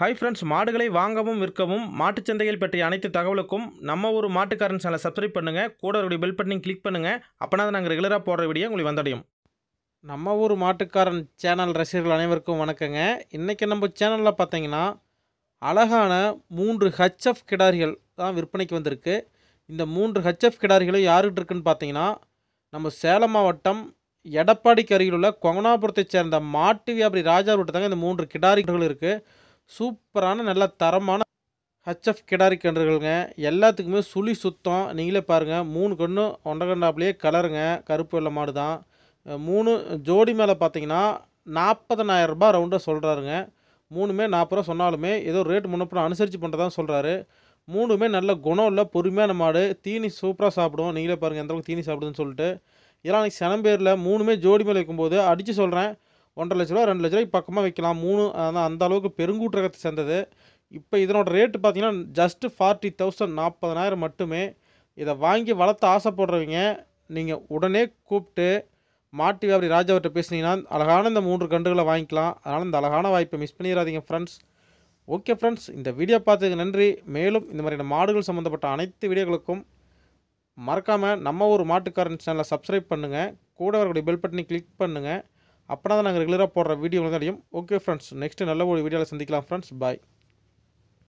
hi friends மாடுகளை வாங்கவும் விற்கவும் மாட்டுச்சந்தைகள் பற்றிய அனைத்து தகவலுக்கும் நம்ம ஒரு மாட்டுக்காரன் சேனலை சப்ஸ்கிரைப் பண்ணுங்கள் கூட ஒரு பெல் பட்டனையும் கிளிக் பண்ணுங்கள் அப்போனா அதை நாங்கள் ரெகுலராக போடுற வீடியோ உங்களுக்கு வந்தடையும் நம்ம ஊர் மாட்டுக்காரன் சேனல் ரசிகர்கள் அனைவருக்கும் வணக்கங்க இன்றைக்கி நம்ம சேனலில் பார்த்தீங்கன்னா அழகான மூன்று ஹச்எஃப் கிடாரிகள் தான் விற்பனைக்கு வந்திருக்கு இந்த மூன்று ஹச்எஃப் கிடாரிகளும் யாருக்கிட்ட இருக்குன்னு பார்த்தீங்கன்னா நம்ம சேலம் மாவட்டம் எடப்பாடிக்கு அருகில் உள்ள கொங்கனாபுரத்தைச் சேர்ந்த மாட்டு வியாபாரி ராஜா வீட்டு தாங்க இந்த மூன்று கிடாரிகள் இருக்குது சூப்பரான நல்ல தரமான ஹச்எஃப் கிடாரி கன்றுகள்ங்க எல்லாத்துக்குமே சுழி சுத்தம் நீங்களே பாருங்கள் மூணு கன்று ஒன்றகண்டாப்லேயே கலருங்க கருப்பு வெள்ளை மாடு தான் மூணு ஜோடி மேலே பார்த்தீங்கன்னா ரூபாய் ரவுண்டாக சொல்கிறாருங்க மூணுமே நாற்பது ரூபா சொன்னாலுமே ஏதோ ரேட் முன்னப்பறம் அனுசரித்து பண்ணுறதான் சொல்கிறாரு மூணுமே நல்ல குணம் இல்லை பொறுமையான மாடு தீனி சூப்பராக சாப்பிடும் நீங்களே பாருங்கள் எந்த அளவுக்கு தீனி சாப்பிடுதுன்னு சொல்லிட்டு இதெல்லாம் அன்றைக்கி சிலம்பேரில் மூணுமே ஜோடி மேலே வைக்கும்போது அடித்து சொல்கிறேன் ஒன்றரை லட்ச ரூபா ரெண்டு லட்ச ரூபாய்க்கு பக்கமாக வைக்கலாம் மூணு அதான் அந்த அளவுக்கு பெருங்கூட்டரகத்தை சேர்ந்தது இப்போ இதனோட ரேட்டு பார்த்தீங்கன்னா ஜஸ்ட்டு ஃபார்ட்டி தௌசண்ட் நாற்பதனாயிரம் மட்டுமே இதை வாங்கி வளர்த்த ஆசைப்படுறவங்க நீங்கள் உடனே கூப்பிட்டு மாட்டு வியாபாரி ராஜாவர்கிட்ட பேசுனீங்கன்னா அழகான இந்த மூன்று கன்றுகளை வாங்கிக்கலாம் அதனால் இந்த அழகான வாய்ப்பை மிஸ் பண்ணிடாதீங்க ஃப்ரெண்ட்ஸ் ஓகே ஃப்ரெண்ட்ஸ் இந்த வீடியோ பார்த்ததுக்கு நன்றி மேலும் இந்த மாதிரியான மாடுகள் சம்மந்தப்பட்ட அனைத்து வீடியோகளுக்கும் மறக்காமல் நம்ம ஒரு மாட்டுக்காரன் சேனலை சப்ஸ்கிரைப் பண்ணுங்கள் கூட வரக்கூடிய பெல் பட்டனை கிளிக் பண்ணுங்கள் அப்படின்னா தான் நாங்கள் ரெகுலராக போடுற வீடியோ வந்து அடையும் ஓகே ஃப்ரெண்ட்ஸ் நெக்ஸ்ட்டு நல்ல ஒரு வீடியோவில் சந்திக்கலாம் ஃப்ரெண்ட்ஸ் பாய்